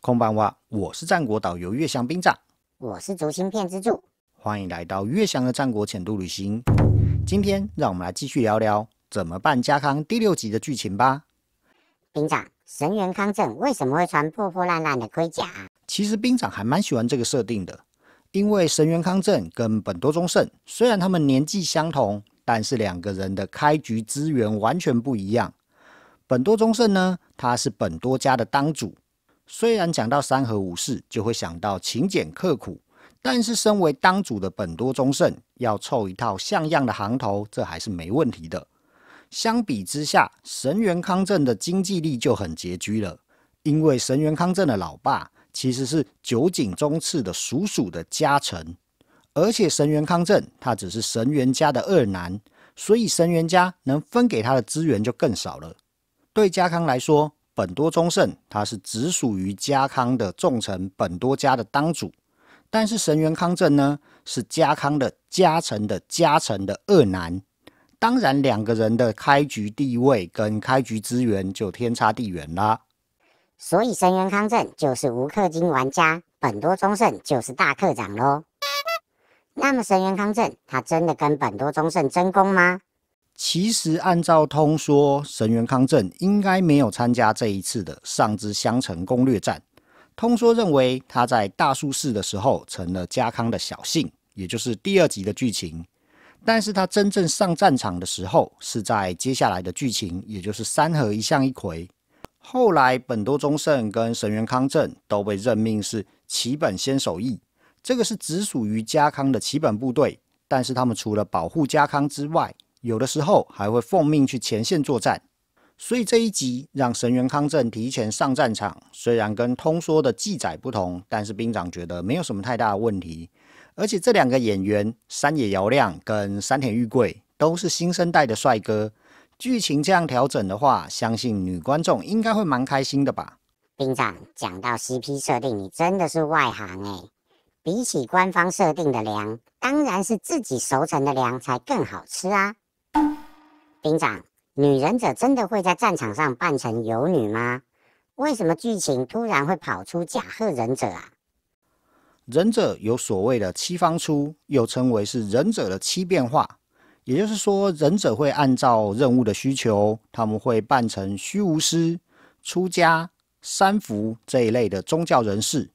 空班哇，我是战国导游月翔兵长，我是竹芯片之助，欢迎来到月翔的战国浅度旅行。今天让我们来继续聊聊怎么办家康第六集的剧情吧。兵长神原康正为什么会穿破破烂烂的盔甲？其实兵长还蛮喜欢这个设定的，因为神原康正跟本多忠胜虽然他们年纪相同，但是两个人的开局资源完全不一样。本多忠胜呢，他是本多家的当主。虽然讲到三和武士，就会想到勤俭刻苦，但是身为当主的本多忠胜要凑一套像样的行头，这还是没问题的。相比之下，神原康正的经济力就很拮据了，因为神原康正的老爸其实是酒井忠次的属鼠的家臣，而且神原康正他只是神原家的二男，所以神原家能分给他的资源就更少了。对家康来说。本多忠胜，他是直属于家康的重臣本多家的当主，但是神原康政呢，是家康的家臣的家臣的二男，当然两个人的开局地位跟开局资源就天差地远啦，所以神原康政就是无氪金玩家，本多忠胜就是大课长喽。那么神原康政他真的跟本多忠胜争功吗？其实按照通说，神原康正应该没有参加这一次的上之相城攻略战。通说认为他在大术寺的时候成了家康的小姓，也就是第二集的剧情。但是他真正上战场的时候，是在接下来的剧情，也就是三河一向一葵。后来本多忠胜跟神原康正都被任命是齐本先手义，这个是只属于家康的齐本部队。但是他们除了保护家康之外，有的时候还会奉命去前线作战，所以这一集让神原康正提前上战场，虽然跟通说的记载不同，但是兵长觉得没有什么太大的问题。而且这两个演员山野遥亮跟山田裕贵都是新生代的帅哥，剧情这样调整的话，相信女观众应该会蛮开心的吧。兵长讲到 CP 设定，你真的是外行哎！比起官方设定的粮，当然是自己熟成的粮才更好吃啊！兵长，女忍者真的会在战场上扮成游女吗？为什么剧情突然会跑出假鹤忍者啊？忍者有所谓的七方出，又称为是忍者的七变化，也就是说，忍者会按照任务的需求，他们会扮成虚无师、出家、三伏这一类的宗教人士，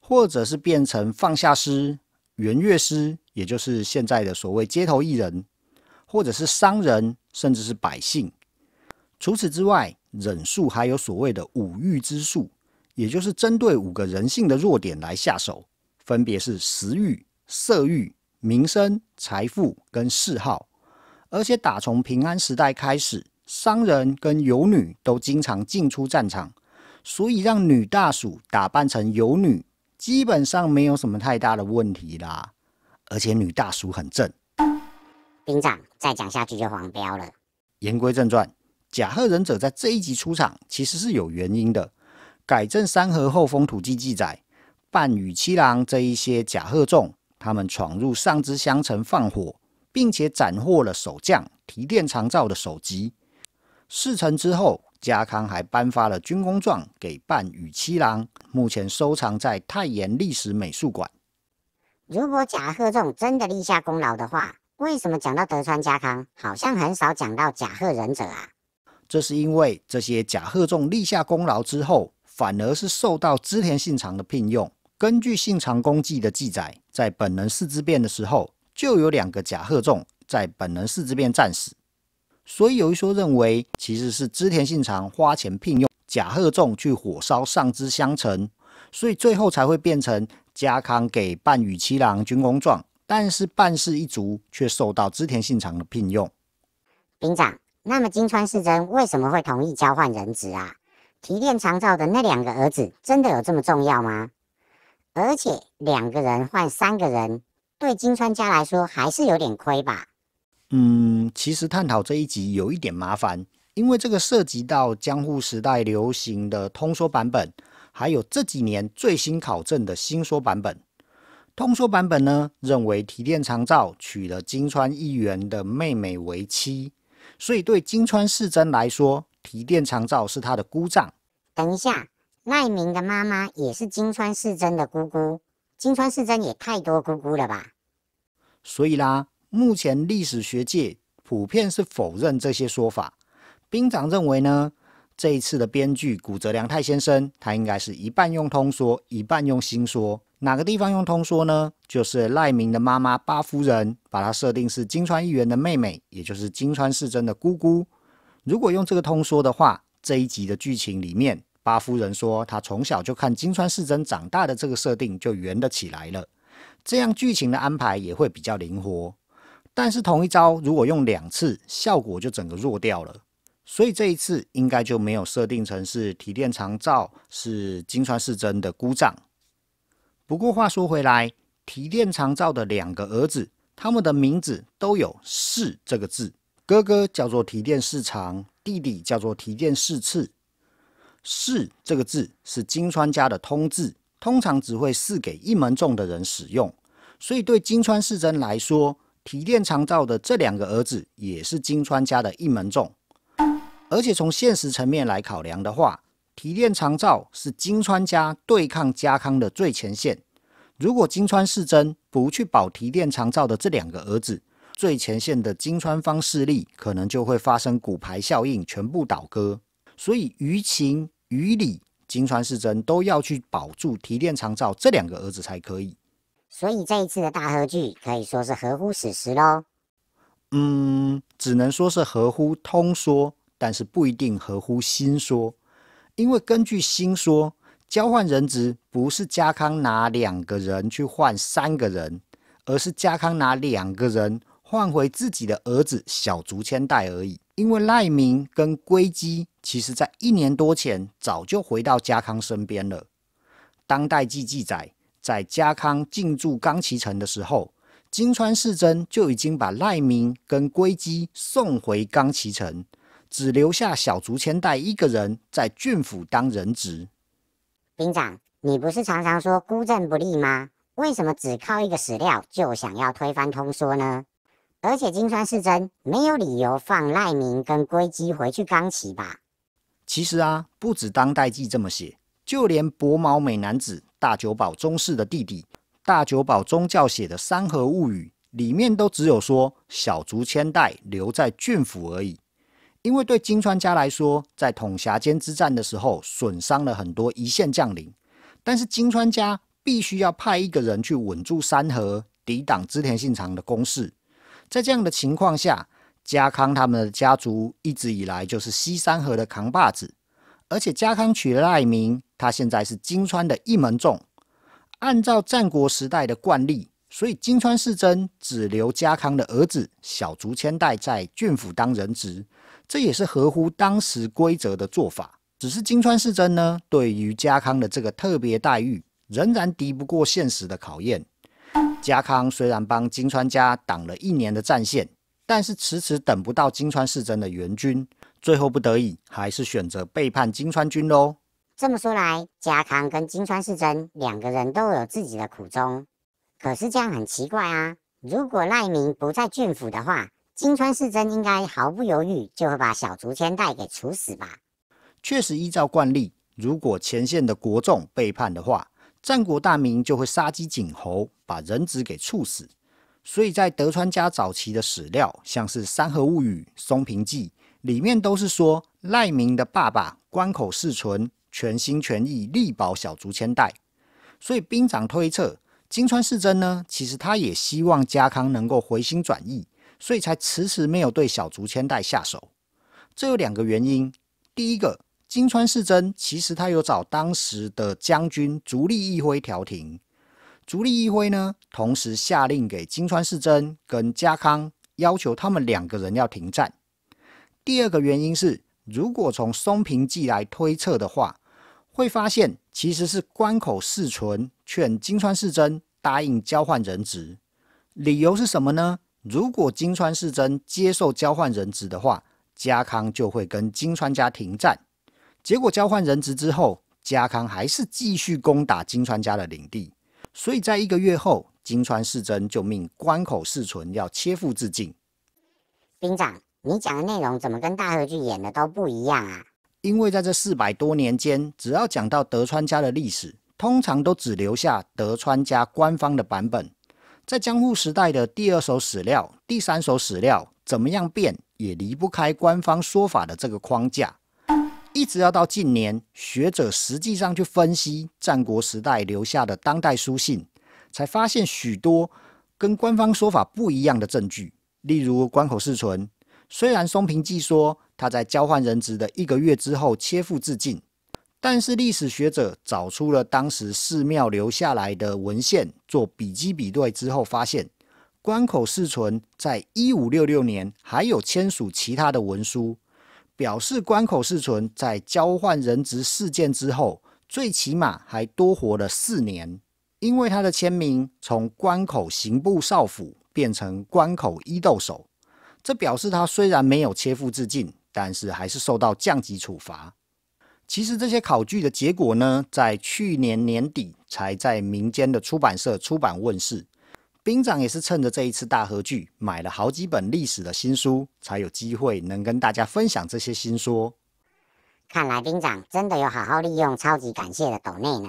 或者是变成放下师、圆月师，也就是现在的所谓街头艺人。或者是商人，甚至是百姓。除此之外，忍术还有所谓的五欲之术，也就是针对五个人性的弱点来下手，分别是食欲、色欲、名声、财富跟嗜好。而且打从平安时代开始，商人跟游女都经常进出战场，所以让女大鼠打扮成游女，基本上没有什么太大的问题啦。而且女大鼠很正。兵长，再讲下去就黄标了。言归正传，甲贺忍者在这一集出场其实是有原因的。改正山河后风土记记载，半羽七郎这一些甲贺众，他们闯入上之乡城放火，并且斩获了守将提电长造的首级。事成之后，家康还颁发了军功状给半羽七郎，目前收藏在太原历史美术馆。如果甲贺众真的立下功劳的话。为什么讲到德川家康，好像很少讲到甲贺忍者啊？这是因为这些甲贺众立下功劳之后，反而是受到织田信长的聘用。根据信长功绩的记载，在本能寺之变的时候，就有两个甲贺众在本能寺之变战死。所以有一说认为，其实是织田信长花钱聘用甲贺众去火烧上之香城，所以最后才会变成家康给半羽七郎军功状。但是半氏一族却受到织田信长的聘用。兵长，那么金川世珍为什么会同意交换人质啊？提炼长照的那两个儿子真的有这么重要吗？而且两个人换三个人，对金川家来说还是有点亏吧？嗯，其实探讨这一集有一点麻烦，因为这个涉及到江户时代流行的通说版本，还有这几年最新考证的新说版本。通说版本呢，认为提电长照娶了金川议元的妹妹为妻，所以对金川四真来说，提电长照是他的姑丈。等一下，赖明的妈妈也是金川四真的姑姑，金川四真也太多姑姑了吧？所以啦，目前历史学界普遍是否认这些说法。兵长认为呢？这一次的编剧古泽良太先生，他应该是一半用通说，一半用心说。哪个地方用通说呢？就是赖明的妈妈八夫人，把她设定是金川议员的妹妹，也就是金川世真的姑姑。如果用这个通说的话，这一集的剧情里面，八夫人说她从小就看金川世真长大的这个设定就圆得起来了。这样剧情的安排也会比较灵活。但是同一招如果用两次，效果就整个弱掉了。所以这一次应该就没有设定成是提电长照是金川世真的姑丈。不过话说回来，提电长照的两个儿子，他们的名字都有“世”这个字。哥哥叫做提电世长，弟弟叫做提电世次。“世”这个字是金川家的通字，通常只会赐给一门众的人使用。所以对金川世真来说，提电长照的这两个儿子也是金川家的一门众。而且从现实层面来考量的话，提炼长造是金川家对抗家康的最前线。如果金川世真不去保提炼长造的这两个儿子，最前线的金川方势力可能就会发生骨牌效应，全部倒戈。所以于情于理，金川世真都要去保住提炼长造这两个儿子才可以。所以这一次的大合剧可以说是合乎史实喽。嗯，只能说是合乎通说。但是不一定合乎心说，因为根据心说，交换人质不是家康拿两个人去换三个人，而是家康拿两个人换回自己的儿子小竹千代而已。因为赖明跟龟姬其实在一年多前早就回到家康身边了。当代记记载，在家康进驻冈崎城的时候，金川世真就已经把赖明跟龟姬送回冈崎城。只留下小竹千代一个人在郡府当人质。兵长，你不是常常说孤证不立吗？为什么只靠一个史料就想要推翻通说呢？而且金川四真没有理由放赖明跟龟姬回去冈崎吧？其实啊，不止当代记这么写，就连博毛美男子大久保忠氏的弟弟大久保宗教写的《山河物语》里面都只有说小竹千代留在郡府而已。因为对金川家来说，在统辖间之战的时候，损伤了很多一线将领。但是金川家必须要派一个人去稳住山河，抵挡织田信长的攻势。在这样的情况下，家康他们的家族一直以来就是西山河的扛把子。而且家康取了爱名，他现在是金川的一门众。按照战国时代的惯例，所以金川世珍只留家康的儿子小竹千代在郡府当人质。这也是合乎当时规则的做法，只是金川世真呢，对于家康的这个特别待遇，仍然敌不过现实的考验。家康虽然帮金川家挡了一年的战线，但是迟迟等不到金川世真的援军，最后不得已还是选择背叛金川军喽。这么说来，家康跟金川世真两个人都有自己的苦衷，可是这样很奇怪啊！如果赖明不在郡府的话，金川世真应该毫不犹豫就会把小竹千代给处死吧？确实，依照惯例，如果前线的国众背叛的话，战国大名就会杀鸡儆猴，把人质给处死。所以在德川家早期的史料，像是《山河物语》《松平记》里面，都是说赖明的爸爸关口世存全心全意力保小竹千代。所以兵长推测，金川世真呢，其实他也希望家康能够回心转意。所以才迟迟没有对小竹千代下手，这有两个原因。第一个，金川世珍其实他有找当时的将军足利义辉调停，足利义辉呢同时下令给金川世珍跟家康，要求他们两个人要停战。第二个原因是，如果从松平记来推测的话，会发现其实是关口世存劝金川世珍答应交换人质，理由是什么呢？如果金川世珍接受交换人质的话，家康就会跟金川家停战。结果交换人质之后，家康还是继续攻打金川家的领地，所以在一个月后，金川世珍就命关口世存要切腹自尽。兵长，你讲的内容怎么跟大河剧演的都不一样啊？因为在这四百多年间，只要讲到德川家的历史，通常都只留下德川家官方的版本。在江户时代的第二手史料、第三手史料，怎么样变也离不开官方说法的这个框架。一直要到近年，学者实际上去分析战国时代留下的当代书信，才发现许多跟官方说法不一样的证据。例如关口世存，虽然松平记说他在交换人质的一个月之后切腹自尽。但是历史学者找出了当时寺庙留下来的文献做笔记比对之后，发现关口世存在一五六六年还有签署其他的文书，表示关口世存在交换人质事件之后，最起码还多活了四年。因为他的签名从关口刑部少府变成关口一豆手，这表示他虽然没有切腹自尽，但是还是受到降级处罚。其实这些考据的结果呢，在去年年底才在民间的出版社出版问世。兵长也是趁着这一次大合聚，买了好几本历史的新书，才有机会能跟大家分享这些新说。看来兵长真的有好好利用超级感谢的抖内呢。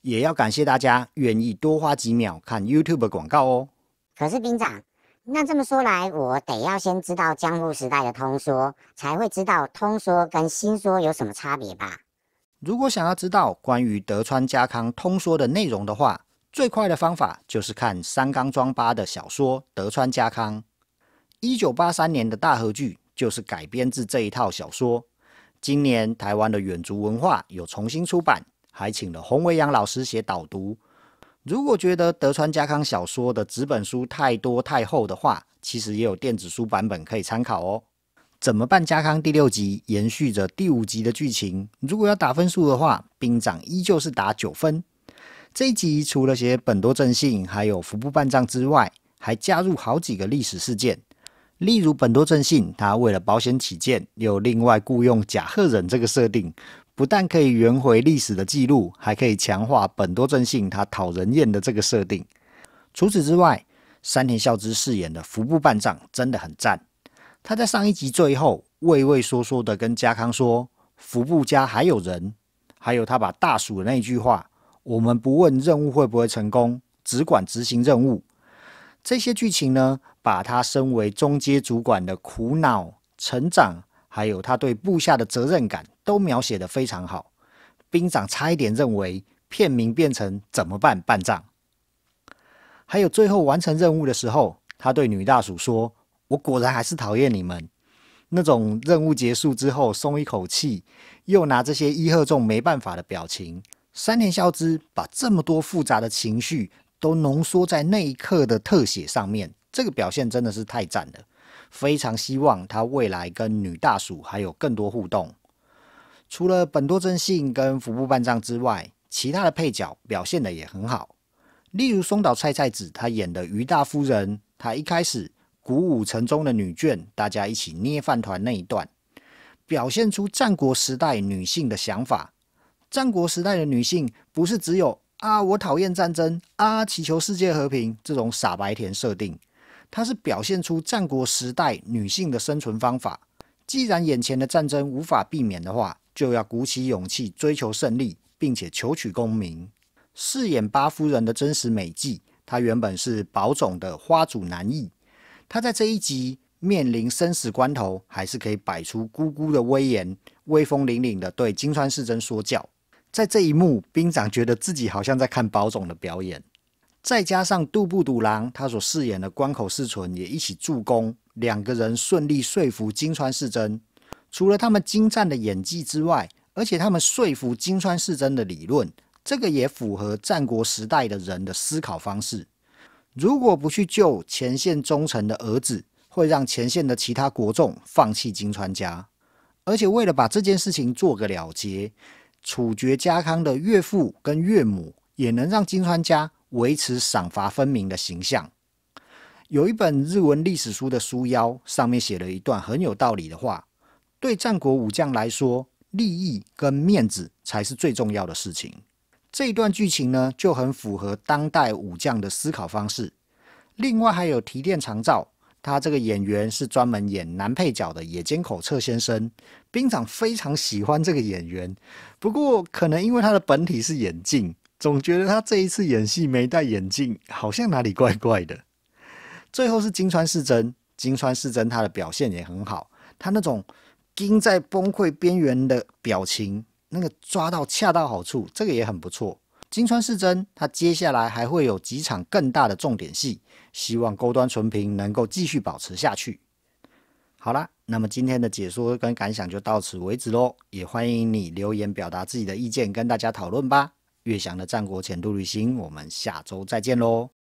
也要感谢大家愿意多花几秒看 YouTube 广告哦。可是兵长。那这么说来，我得要先知道江户时代的通说，才会知道通说跟新说有什么差别吧？如果想要知道关于德川家康通说的内容的话，最快的方法就是看三冈庄八的小说《德川家康》。一九八三年的大和剧就是改编自这一套小说。今年台湾的远足文化有重新出版，还请了洪维扬老师写导读。如果觉得德川家康小说的纸本书太多太厚的话，其实也有电子书版本可以参考哦。怎么办？家康第六集延续着第五集的剧情，如果要打分数的话，兵长依旧是打九分。这一集除了写本多正信，还有服部半藏之外，还加入好几个历史事件，例如本多正信他为了保险起见，又另外雇佣贾赫人这个设定。不但可以圆回历史的记录，还可以强化本多正信他讨人厌的这个设定。除此之外，山田孝之饰演的服部半藏真的很赞。他在上一集最后畏畏缩缩的跟家康说：“服部家还有人。”还有他把大鼠的那句话：“我们不问任务会不会成功，只管执行任务。”这些剧情呢，把他身为中阶主管的苦恼成长。还有他对部下的责任感都描写的非常好，兵长差一点认为片名变成怎么办办账。还有最后完成任务的时候，他对女大鼠说：“我果然还是讨厌你们。”那种任务结束之后松一口气，又拿这些一贺众没办法的表情，三年孝之把这么多复杂的情绪都浓缩在那一刻的特写上面，这个表现真的是太赞了。非常希望他未来跟女大鼠还有更多互动。除了本多真信跟服部半藏之外，其他的配角表现的也很好。例如松岛菜菜子，她演的于大夫人，她一开始鼓舞城中的女眷，大家一起捏饭团那一段，表现出战国时代女性的想法。战国时代的女性不是只有啊我讨厌战争啊祈求世界和平这种傻白甜设定。她是表现出战国时代女性的生存方法。既然眼前的战争无法避免的话，就要鼓起勇气追求胜利，并且求取功名。饰演八夫人的真实美纪，她原本是宝冢的花主男役。她在这一集面临生死关头，还是可以摆出姑姑的威严，威风凛凛的对金川世真说教。在这一幕，兵长觉得自己好像在看宝总的表演。再加上杜布笃郎他所饰演的关口士纯也一起助攻，两个人顺利说服金川世真。除了他们精湛的演技之外，而且他们说服金川世真的理论，这个也符合战国时代的人的思考方式。如果不去救前线忠诚的儿子，会让前线的其他国众放弃金川家。而且为了把这件事情做个了结，处决家康的岳父跟岳母，也能让金川家。维持赏罚分明的形象。有一本日文历史书的书腰上面写了一段很有道理的话：对战国武将来说，利益跟面子才是最重要的事情。这一段剧情呢，就很符合当代武将的思考方式。另外还有提电长照，他这个演员是专门演男配角的野间口彻先生，兵长非常喜欢这个演员。不过可能因为他的本体是眼镜。总觉得他这一次演戏没戴眼镜，好像哪里怪怪的。最后是金川世真，金川世真他的表现也很好，他那种盯在崩溃边缘的表情，那个抓到恰到好处，这个也很不错。金川世真他接下来还会有几场更大的重点戏，希望高端纯平能够继续保持下去。好啦，那么今天的解说跟感想就到此为止喽，也欢迎你留言表达自己的意见，跟大家讨论吧。月翔的战国前度旅行，我们下周再见喽！